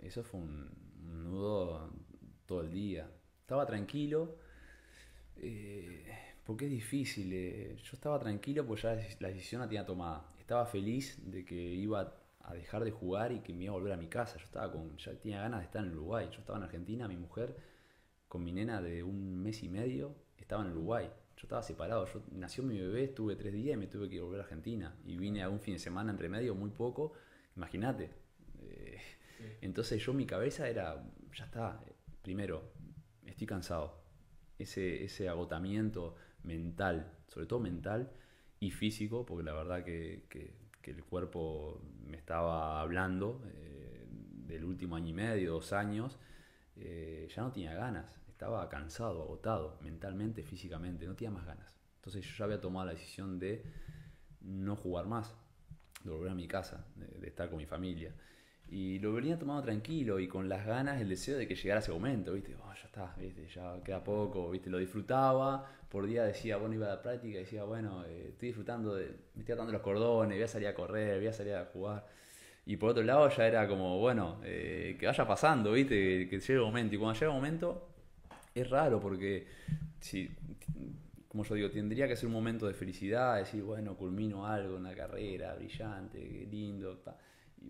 eso fue un nudo todo el día. Estaba tranquilo, eh, porque es difícil. Eh, yo estaba tranquilo porque ya la decisión la tenía tomada. Estaba feliz de que iba a dejar de jugar y que me iba a volver a mi casa. Yo estaba con, ya tenía ganas de estar en Uruguay. Yo estaba en Argentina, mi mujer, con mi nena de un mes y medio, estaba en Uruguay. Yo estaba separado. Yo, nació mi bebé, estuve tres días y me tuve que volver a Argentina. Y vine a un fin de semana entre medio, muy poco. Imagínate, entonces yo mi cabeza era, ya está, primero, estoy cansado. Ese, ese agotamiento mental, sobre todo mental y físico, porque la verdad que, que, el cuerpo me estaba hablando eh, del último año y medio, dos años, eh, ya no tenía ganas, estaba cansado, agotado, mentalmente, físicamente, no tenía más ganas. Entonces yo ya había tomado la decisión de no jugar más, de volver a mi casa, de estar con mi familia. Y lo venía tomando tranquilo y con las ganas, el deseo de que llegara ese momento, ¿viste? Oh, ya está, ¿viste? ya queda poco, ¿viste? Lo disfrutaba, por día decía, bueno, iba a la práctica decía, bueno, eh, estoy disfrutando, de, me estoy atando los cordones, voy a salir a correr, voy a salir a jugar. Y por otro lado ya era como, bueno, eh, que vaya pasando, ¿viste? Que, llegue el momento. Y cuando llega el momento, es raro porque, si, como yo digo, tendría que ser un momento de felicidad, decir, bueno, culmino algo una carrera, brillante, lindo,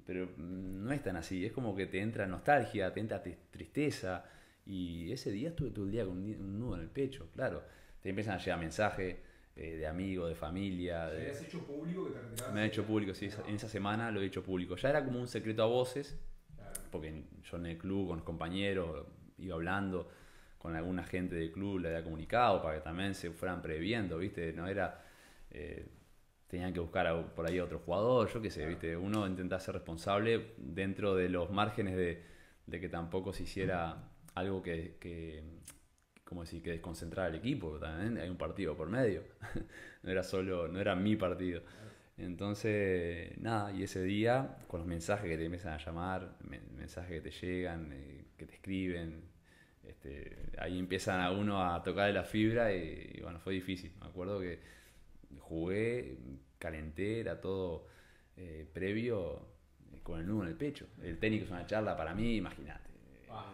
pero mm, no es tan así, es como que te entra nostalgia, te entra tristeza, y ese día estuve todo el día con un nudo en el pecho, claro. Te empiezan a llegar mensajes eh, de amigos, de familia. De... ¿Has hecho público Me ha hecho público, sí, en esa semana lo he hecho público. Ya era como un secreto a voces, porque yo en el club con los compañeros iba hablando con alguna gente del club, le había comunicado para que también se fueran previendo, ¿viste? No era. Eh, tenían que buscar por ahí a otro jugador, yo qué sé, ¿viste? Uno intenta ser responsable dentro de los márgenes de, que tampoco se hiciera algo que, como decir, que desconcentrara al equipo, también hay un partido por medio, no era solo, no era mi partido. Entonces, nada, y ese día, con los mensajes que te empiezan a llamar, mensajes que te llegan, eh, que te escriben, este, ahí empiezan a uno a tocar la fibra y bueno, fue difícil. Me acuerdo que jugué, calenté, era todo eh, previo eh, con el nudo en el pecho. El técnico es una charla para mí, imagínate. Ah.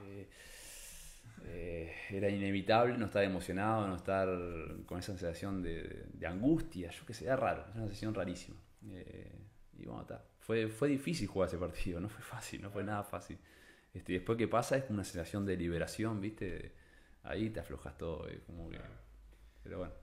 Eh, era inevitable no estar emocionado, no estar con esa sensación de, angustia, yo que sé, era raro, es una sensación rarísima. y bueno, Fue, fue difícil jugar ese partido, no fue fácil, no fue nada fácil. Este, después que pasa es una sensación de liberación, ¿viste? Ahí te aflojas todo, como que... Pero bueno.